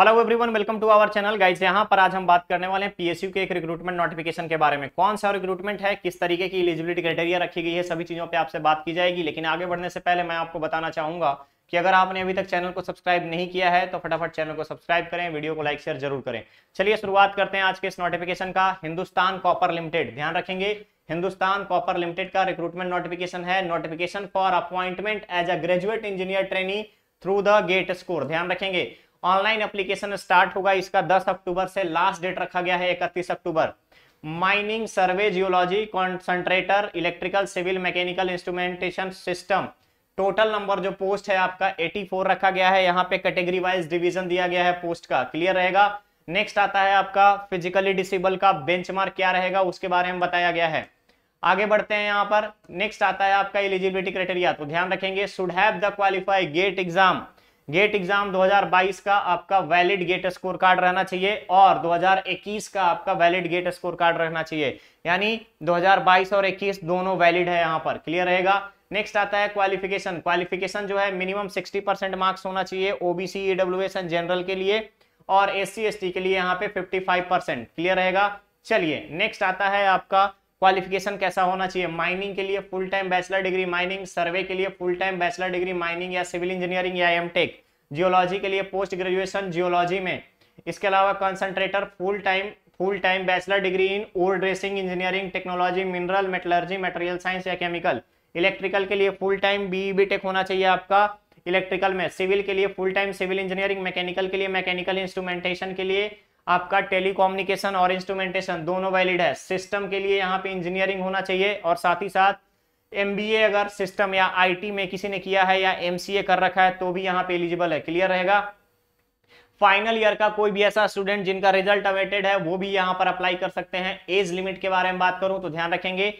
hello everyone welcome to our channel guys यहां पर आज हम बात करने वाले हैं पीएसयू के एक रिक्रूटमेंट नोटिफिकेशन के बारे में कौन सा रिक्रूटमेंट है किस तरीके की एलिजिबिलिटी क्राइटेरिया रखी गई है सभी चीजों पे आपसे बात की जाएगी लेकिन आगे बढ़ने से पहले मैं आपको बताना चाहूंगा कि अगर आपने अभी तक चैनल को सब्सक्राइब नहीं किया है तो फटाफट चैनल को सब्सक्राइब करें वीडियो को लाइक शेयर जरूर करें चलिए शुरुआत करते हैं आज के इस नोटिफिकेशन का हिंदुस्तान कॉपर लिमिटेड ध्यान रखेंगे हिंदुस्तान कॉपर लिमिटेड का रिक्रूटमेंट नोटिफिकेशन है notification for appointment as a graduate engineer training through the GATE score ध्यान रखेंगे ऑनलाइन एप्लीकेशन स्टार्ट होगा इसका 10 अक्टूबर से लास्ट डेट रखा गया है 31 October mining survey geology concentrator electrical civil mechanical instrumentation system total number जो पोस्ट है आपका 84 रखा गया है यहाँ पे कैटेगरी वाइज डिवीजन दिया गया है पोस्ट का क्लियर रहेगा नेक्स्ट आता है आपका फिजिकली डिसेबल का बेंच क्या रहेगा उसके बारे में बताया गया है आगे बढ़ते हैं यहाँ पर नेक्स्ट आता है आपका एलिजिबिलिटी क्राइटेरिया तो ध्यान रखेंगे should have the qualify GATE exam GATE exam 2022 का आपका वैलिड गेट स्कोर कार्ड रहना चाहिए और 2021 का आपका वैलिड गेट स्कोर कार्ड रहना चाहिए यानी 2022 और 21 दोनों वैलिड है यहाँ पर क्लियर रहेगा नेक्स्ट आता है क्वालिफिकेशन क्वालिफिकेशन जो है मिनिमम 60 परसेंट मार्क्स होना चाहिए ओबीसी ईडब्ल्यू एस जनरल के लिए और एस सी के लिए यहाँ पे फिफ्टी क्लियर रहेगा चलिए नेक्स्ट आता है आपका क्वालिफिकेशन कैसा होना चाहिए माइनिंग के लिए full time bachelor degree mining survey के लिए full time bachelor degree mining या सिविल इंजीनियरिंग या एम टेक जियोलॉजी के लिए पोस्ट ग्रेजुएशन जियोलॉजी में इसके अलावा concentrator full time full time bachelor degree in old dressing engineering technology mineral metallurgy material science या केमिकल इलेक्ट्रिकल के लिए फुल टाइम बी टेक होना चाहिए आपका इलेक्ट्रिकल में सिविल के लिए full time civil engineering mechanical के लिए मैकेनिकल इंस्ट्रूमेंटेशन के लिए आपका टेलीकॉम्युनिकेशन और इंस्ट्रूमेंटेशन दोनों वैलिड है सिस्टम के लिए यहाँ पे इंजीनियरिंग होना चाहिए और साथ ही साथ एम अगर सिस्टम या आई में किसी ने किया है या एम कर रखा है तो भी यहाँ पे एलिजिबल है क्लियर रहेगा फाइनल ईयर का कोई भी ऐसा स्टूडेंट जिनका रिजल्ट अवेटेड है वो भी यहाँ पर अप्लाई कर सकते हैं एज लिमिट के बारे में बात करूं तो ध्यान रखेंगे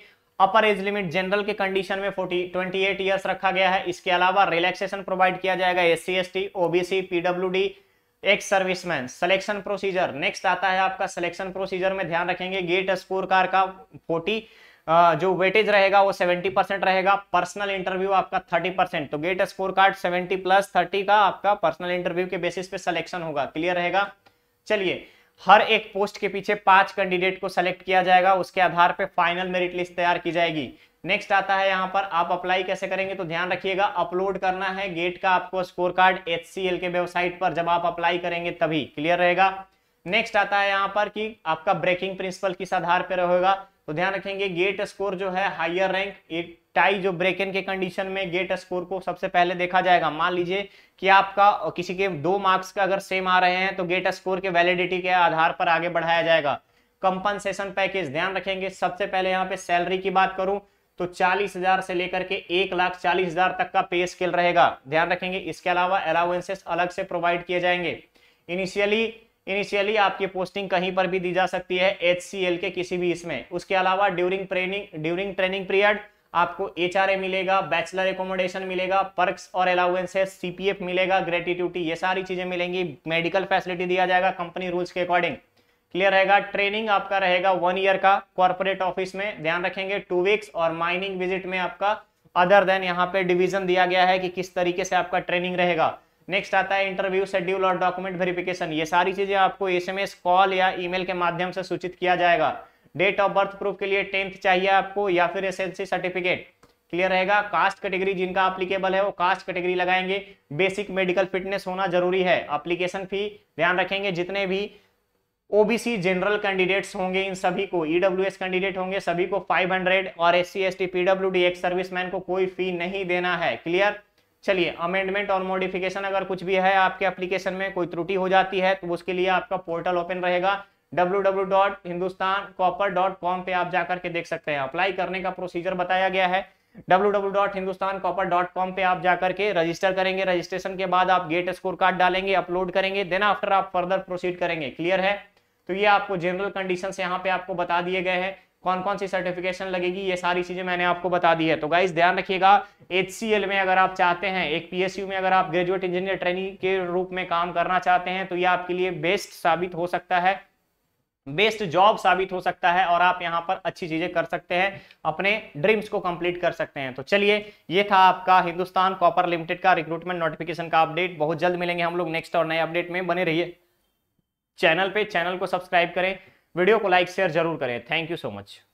अपर एज लिमिट जनरल के कंडीशन में 40 28 इयर्स रखा गया है इसके अलावा रिलैक्सेशन प्रोवाइड किया जाएगा S C S T OBC D ex serviceman selection procedure next आता है आपका सिलेक्शन प्रोसीजर में ध्यान रखेंगे गेट स्कोर कार का 40 जो वेटेज रहेगा वो 70 परसेंट रहेगा पर्सनल इंटरव्यू आपका 30 परसेंट तो गेट स्कोर कार्ड 70 प्लस 30 का आपका पर्सनल इंटरव्यू के बेसिस पे सिलेक्शन होगा क्लियर रहेगा चलिए हर एक पोस्ट के पीछे पांच कैंडिडेट को सेलेक्ट किया जाएगा उसके आधार पर फाइनल मेरिट लिस्ट तैयार की जाएगी नेक्स्ट आता है यहाँ पर आप अप्लाई कैसे करेंगे तो ध्यान रखिएगा अपलोड करना है गेट का आपको स्कोर कार्ड एच के वेबसाइट पर जब आप अप्लाई करेंगे तभी क्लियर रहेगा नेक्स्ट आता है यहाँ पर कि आपका ब्रेकिंग प्रिंसिपल किस आधार पर रहेगा तो ध्यान रखेंगे गेट स्कोर जो है हायर रैंक एक टाई जो ब्रेक इन के कंडीशन में गेट स्कोर को सबसे पहले देखा जाएगा मान लीजिए कि आपका किसी के दो मार्क्स का अगर सेम आ रहे हैं तो गेट स्कोर के वैलिडिटी के आधार पर आगे बढ़ाया जाएगा कंपनसेशन पैकेज ध्यान रखेंगे सबसे पहले यहाँ पे सैलरी की बात करूं तो चालीस हजार से लेकर के एक लाख चालीस हजार तक का पे स्केल रहेगा ध्यान रखेंगे इसके अलावा अलाउेंसेस अलग से प्रोवाइड किए जाएंगे इनिशियली इनिशियली आपकी पोस्टिंग कहीं पर भी दी जा सकती है एच के किसी भी इसमें उसके अलावा during training during training period आपको एच मिलेगा बैचलर एकोमोडेशन मिलेगा पर्क और अलाउेंसेस सीपीएफ मिलेगा ग्रेटिट्यूटी ये सारी चीजें मिलेंगी मेडिकल फैसिलिटी दिया जाएगा कंपनी रूल्स के अकॉर्डिंग क्लियर रहेगा ट्रेनिंग आपका रहेगा वन ईयर का कॉर्पोरेट ऑफिस में ध्यान रखेंगे टू वीक्स और माइनिंग विजिट में आपका अदर देन यहाँ पे डिवीजन दिया गया है कि किस तरीके से आपका ट्रेनिंग रहेगा नेक्स्ट आता है इंटरव्यू शेड्यूल और डॉक्यूमेंट वेरिफिकेशन ये सारी चीजें आपको एसएमएस कॉल या ईमेल के माध्यम से सूचित किया जाएगा डेट ऑफ बर्थ प्रूफ के लिए टेंथ चाहिए आपको या फिर एस सर्टिफिकेट क्लियर रहेगा कास्ट कैटेगरी जिनका अप्लीकेबल है वो कास्ट कैटेगरी लगाएंगे बेसिक मेडिकल फिटनेस होना जरूरी है अप्लीकेशन फी ध्यान रखेंगे जितने भी ओबीसी जनरल कैंडिडेट्स होंगे इन सभी को ईडब्ल्यूएस e कैंडिडेट होंगे सभी को 500 और S C S T PW ex serviceman को कोई फी नहीं देना है क्लियर चलिए अमेंडमेंट और मॉडिफिकेशन अगर कुछ भी है आपके एप्लीकेशन में कोई त्रुटि हो जाती है तो उसके लिए आपका पोर्टल ओपन रहेगा डब्ल्यू पे आप जाकर के देख सकते हैं अप्लाई करने का प्रोसीजर बताया गया है www.hindustancopper.com पे आप जाकर के रजिस्टर करेंगे रजिस्ट्रेशन के बाद आप गेट स्कोर कार्ड डालेंगे अपलोड करेंगे देन आफ्टर आप फर्दर प्रोसीड करेंगे क्लियर है तो ये आपको जनरल कंडीशन यहाँ पे आपको बता दिए गए हैं कौन कौन सी सर्टिफिकेशन लगेगी ये सारी चीजें मैंने आपको बता दी है तो गाइज ध्यान रखिएगा एच में अगर आप चाहते हैं एक पीएसयू में अगर आप ग्रेजुएट इंजीनियर ट्रेनिंग के रूप में काम करना चाहते हैं तो ये आपके लिए बेस्ट साबित हो सकता है बेस्ट जॉब साबित हो सकता है और आप यहाँ पर अच्छी चीजें कर सकते हैं अपने ड्रीम्स को कंप्लीट कर सकते हैं तो चलिए ये था आपका हिंदुस्तान कॉपर लिमिटेड का रिक्रूटमेंट नोटिफिकेशन का अपडेट बहुत जल्द मिलेंगे हम लोग नेक्स्ट और नए अपडेट में बने रहिए चैनल पे चैनल को सब्सक्राइब करें वीडियो को लाइक शेयर जरूर करें थैंक यू सो मच